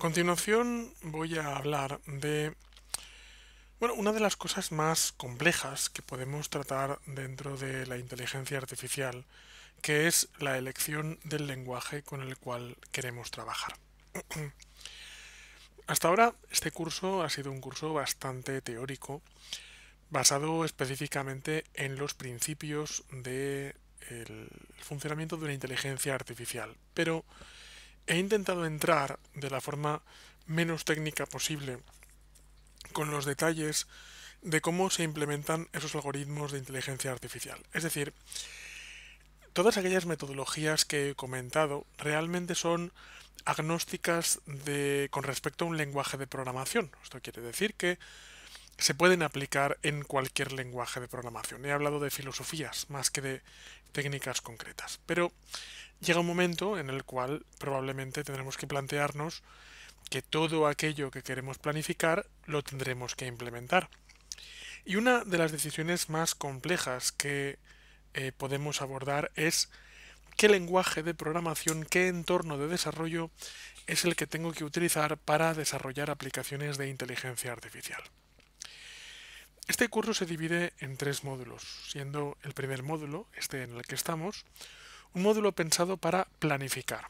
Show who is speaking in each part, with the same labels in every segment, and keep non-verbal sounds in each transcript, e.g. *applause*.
Speaker 1: A continuación voy a hablar de bueno, una de las cosas más complejas que podemos tratar dentro de la inteligencia artificial, que es la elección del lenguaje con el cual queremos trabajar. *clears throat* Hasta ahora, este curso ha sido un curso bastante teórico, basado específicamente en los principios del el funcionamiento de una inteligencia artificial. Pero he intentado entrar de la forma menos técnica posible con los detalles de cómo se implementan esos algoritmos de inteligencia artificial. Es decir, todas aquellas metodologías que he comentado realmente son agnósticas con respecto a un lenguaje de programación. Esto quiere decir que se pueden aplicar en cualquier lenguaje de programación. He hablado de filosofías más que de técnicas concretas. Pero llega un momento en el cual probablemente tendremos que plantearnos que todo aquello que queremos planificar lo tendremos que implementar. Y una de las decisiones más complejas que eh, podemos abordar es qué lenguaje de programación, qué entorno de desarrollo es el que tengo que utilizar para desarrollar aplicaciones de inteligencia artificial. Este curso se divide en tres módulos, siendo el primer módulo, este en el que estamos, un módulo pensado para planificar.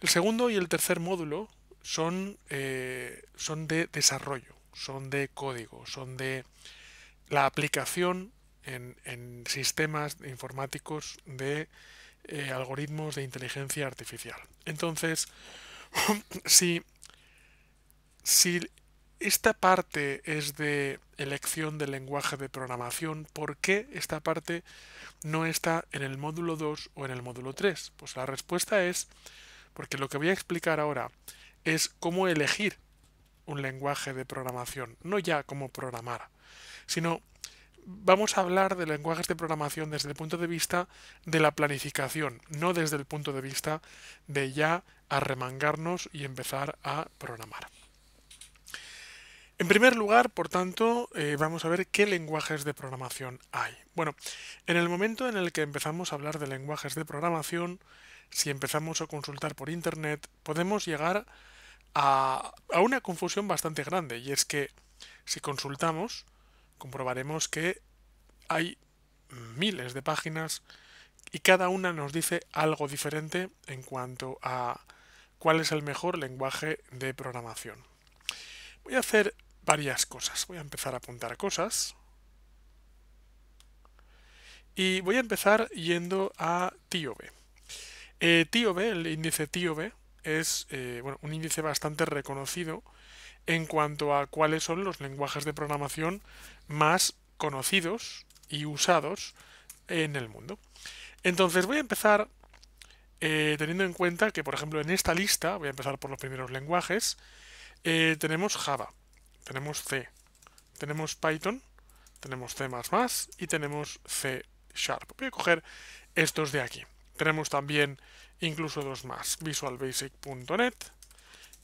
Speaker 1: El segundo y el tercer módulo son, eh, son de desarrollo, son de código, son de la aplicación en, sistemas informáticos de eh, algoritmos de inteligencia artificial. Entonces, *clears throat* si, si esta parte es de elección del lenguaje de programación, ¿por qué esta parte no está en el módulo 2 o en el módulo 3? Pues la respuesta es porque lo que voy a explicar ahora es cómo elegir un lenguaje de programación, no ya cómo programar, sino vamos a hablar de lenguajes de programación desde el punto de vista de la planificación, no desde el punto de vista de ya arremangarnos y empezar a programar. En primer lugar, por tanto, eh, vamos a ver qué lenguajes de programación hay. Bueno, en el momento en el que empezamos a hablar de lenguajes de programación, si empezamos a consultar por Internet, podemos llegar a, a una confusión bastante grande, y es que si consultamos, comprobaremos que hay miles de páginas y cada una nos dice algo diferente en cuanto a cuál es el mejor lenguaje de programación. Voy a hacer varias cosas. Voy a empezar a apuntar cosas. Y voy a empezar yendo a TIOB. Eh, el índice TIOB, es eh, un índice bastante reconocido en cuanto a cuáles son los lenguajes de programación más conocidos y usados en el mundo. Entonces voy a empezar eh, teniendo en cuenta que, por ejemplo, en esta lista, voy a empezar por los primeros lenguajes, eh, tenemos Java tenemos C, tenemos Python, tenemos C++ y tenemos C Sharp. Voy a coger estos de aquí. Tenemos también incluso dos más, visualbasic.net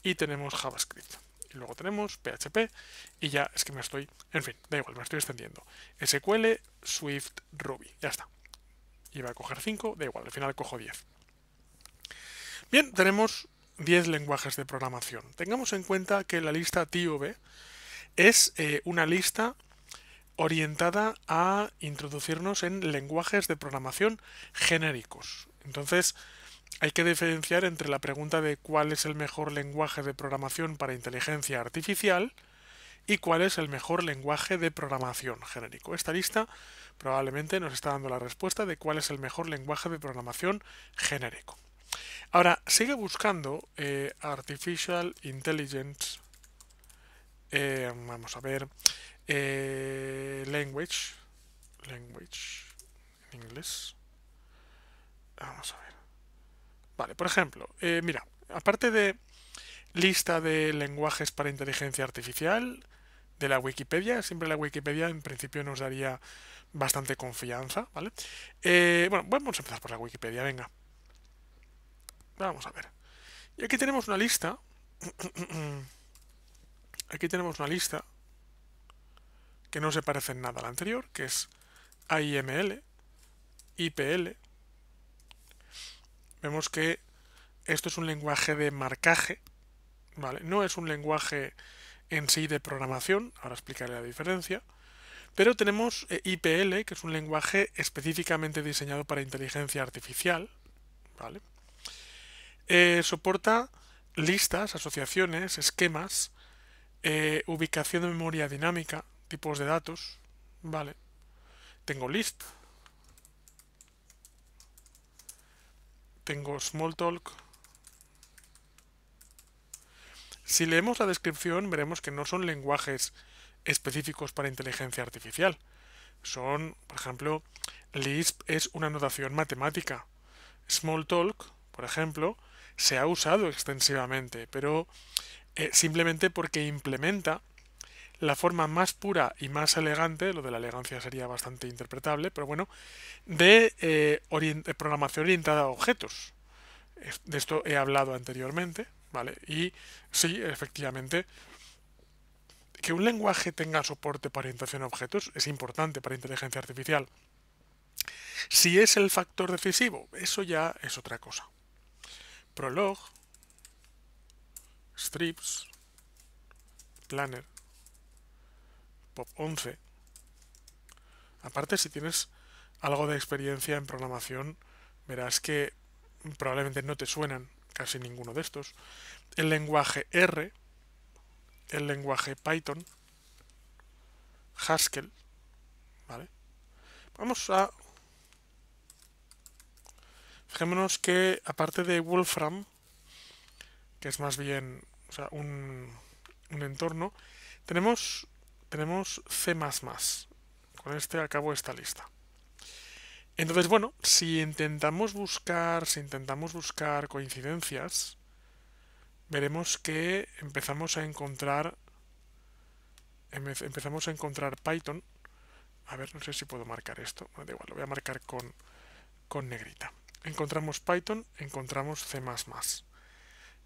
Speaker 1: y tenemos JavaScript. Y luego tenemos PHP y ya es que me estoy, en fin, da igual, me estoy extendiendo. SQL, Swift, Ruby, ya está. Iba a coger 5, da igual, al final cojo 10. Bien, tenemos 10 lenguajes de programación. Tengamos en cuenta que la lista B es eh, una lista orientada a introducirnos en lenguajes de programación genéricos. Entonces, hay que diferenciar entre la pregunta de cuál es el mejor lenguaje de programación para inteligencia artificial y cuál es el mejor lenguaje de programación genérico. Esta lista probablemente nos está dando la respuesta de cuál es el mejor lenguaje de programación genérico. Ahora, sigue buscando eh, Artificial Intelligence Em, vamos a ver. Eh, language. Language. En inglés. Vamos a ver. Vale, por ejemplo. Eh, mira, aparte de lista de lenguajes para inteligencia artificial de la Wikipedia. Siempre la Wikipedia en principio nos daría bastante confianza, ¿vale? Eh, bueno, vamos a empezar por la Wikipedia, venga. Vamos a ver. Y aquí tenemos una lista *clears throat* aquí tenemos una lista que no se parece en nada a la anterior, que es AIML, IPL. Vemos que esto es un lenguaje de marcaje, ¿vale? No es un lenguaje en sí de programación, ahora explicaré la diferencia, pero tenemos eh, IPL, que es un lenguaje específicamente diseñado para inteligencia artificial, eh, soporta listas, asociaciones, esquemas, eh, ubicación de memoria dinámica, tipos de datos, vale. Tengo list. Tengo Smalltalk. Si leemos la descripción veremos que no son lenguajes específicos para inteligencia artificial. Son, por ejemplo, Lisp es una notación matemática. Smalltalk, por ejemplo, se ha usado extensivamente, pero eh, simplemente porque implementa la forma más pura y más elegante, lo de la elegancia sería bastante interpretable, pero bueno, de, eh, programación orientada a objetos. De esto he hablado anteriormente, ¿vale? Y sí, efectivamente, que un lenguaje tenga soporte para orientación a objetos es importante para inteligencia artificial. Si es el factor decisivo, eso ya es otra cosa. Prolog Strips, Planner, Pop11. Aparte, si tienes algo de experiencia en programación, verás que probablemente no te suenan casi ninguno de estos. El lenguaje R, el lenguaje Python, Haskell, ¿vale? Vamos a... Fijémonos que aparte de Wolfram, que es más bien o sea, un, entorno, tenemos, tenemos C++. Con este acabo esta lista. Entonces, bueno, si intentamos buscar, si intentamos buscar coincidencias, veremos que empezamos a encontrar empezamos a encontrar Python. A ver, no sé si puedo marcar esto. Bueno, da igual, lo voy a marcar con, con negrita. Encontramos Python, encontramos C++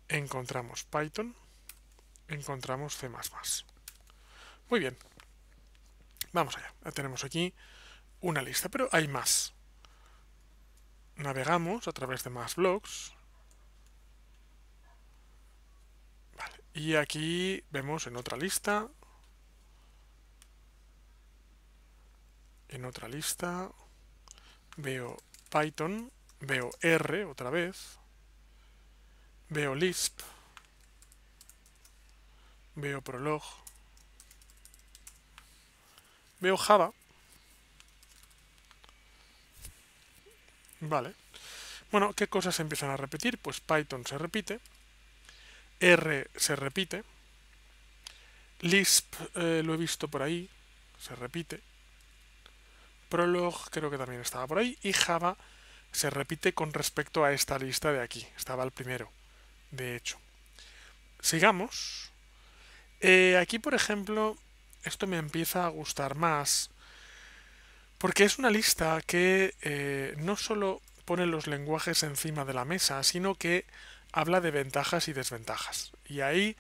Speaker 1: encontramos Python, encontramos C++. Muy bien. Vamos allá. tenemos aquí una lista, pero hay más. Navegamos a través de más blogs. Vale. Y aquí vemos en otra lista. En otra lista. Veo Python. Veo R otra vez. Veo Lisp. Veo Prolog. Veo Java. Vale. Bueno, ¿qué cosas se empiezan a repetir? Pues Python se repite. R se repite. Lisp eh, lo he visto por ahí. Se repite. Prolog creo que también estaba por ahí. Y Java se repite con respecto a esta lista de aquí. Estaba el primero de hecho. Sigamos. Eh, aquí, por ejemplo, esto me empieza a gustar más porque es una lista que eh, no solo pone los lenguajes encima de la mesa, sino que habla de ventajas y desventajas. Y ahí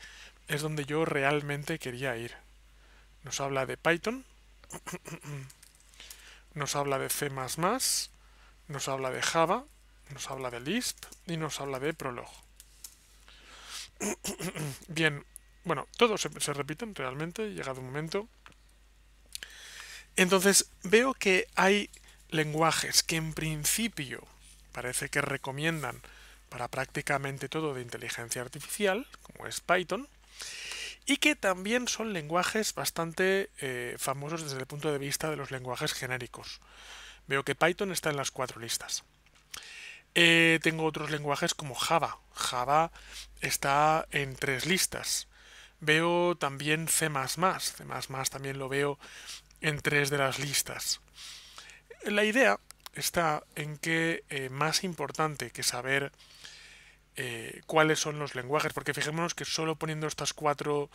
Speaker 1: es donde yo realmente quería ir. Nos habla de Python, *clears throat* nos habla de C++, nos habla de Java, nos habla de Lisp y nos habla de Prolog. *coughs* Bien, bueno, todos se, repiten realmente, llegado un momento. Entonces veo que hay lenguajes que en principio parece que recomiendan para prácticamente todo de inteligencia artificial, como es Python, y que también son lenguajes bastante eh, famosos desde el punto de vista de los lenguajes genéricos. Veo que Python está en las cuatro listas. Eh, tengo otros lenguajes como Java. Java está en tres listas. Veo también C++. C++ también lo veo en tres de las listas. La idea está en que eh, más importante que saber eh, cuáles son los lenguajes, porque fijémonos que solo poniendo estas cuatro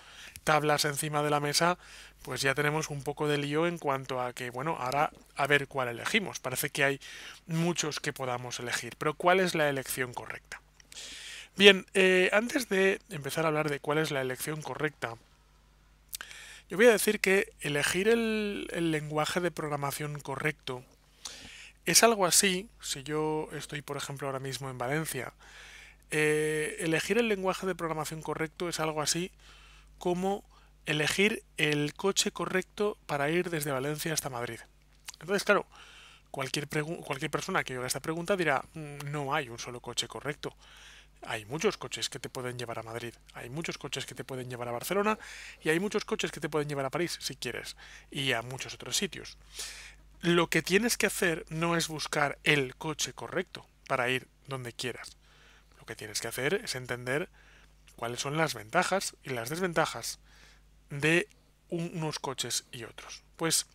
Speaker 1: tablas encima de la mesa, pues ya tenemos un poco de lío en cuanto a que, bueno, ahora a ver cuál elegimos. Parece que hay muchos que podamos elegir, pero ¿cuál es la elección correcta? Bien, eh, antes de empezar a hablar de cuál es la elección correcta, yo voy a decir que elegir el, el lenguaje de programación correcto es algo así, si yo estoy, por ejemplo, ahora mismo en Valencia, eh, elegir el lenguaje de programación correcto es algo así como elegir el coche correcto para ir desde Valencia hasta Madrid. Entonces, claro, cualquier, cualquier persona que haga esta pregunta dirá, mm, no hay un solo coche correcto. Hay muchos coches que te pueden llevar a Madrid, hay muchos coches que te pueden llevar a Barcelona y hay muchos coches que te pueden llevar a París, si quieres, y a muchos otros sitios. Lo que tienes que hacer no es buscar el coche correcto para ir donde quieras tienes que hacer es entender cuáles son las ventajas y las desventajas de unos coches y otros. Pues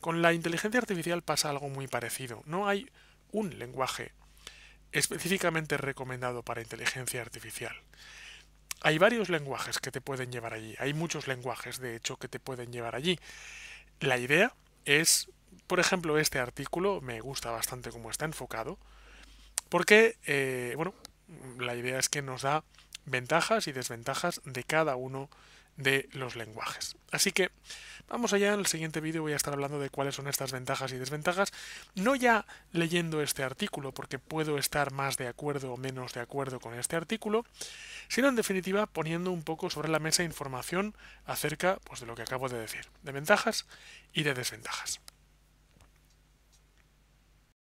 Speaker 1: con la inteligencia artificial pasa algo muy parecido. No hay un lenguaje específicamente recomendado para inteligencia artificial. Hay varios lenguajes que te pueden llevar allí. Hay muchos lenguajes, de hecho, que te pueden llevar allí. La idea es, por ejemplo, este artículo me gusta bastante cómo está enfocado, porque, eh, bueno, la idea es que nos da ventajas y desventajas de cada uno de los lenguajes. Así que vamos allá, en el siguiente vídeo voy a estar hablando de cuáles son estas ventajas y desventajas, no ya leyendo este artículo, porque puedo estar más de acuerdo o menos de acuerdo con este artículo, sino en definitiva poniendo un poco sobre la mesa información acerca pues, de lo que acabo de decir, de ventajas y de desventajas.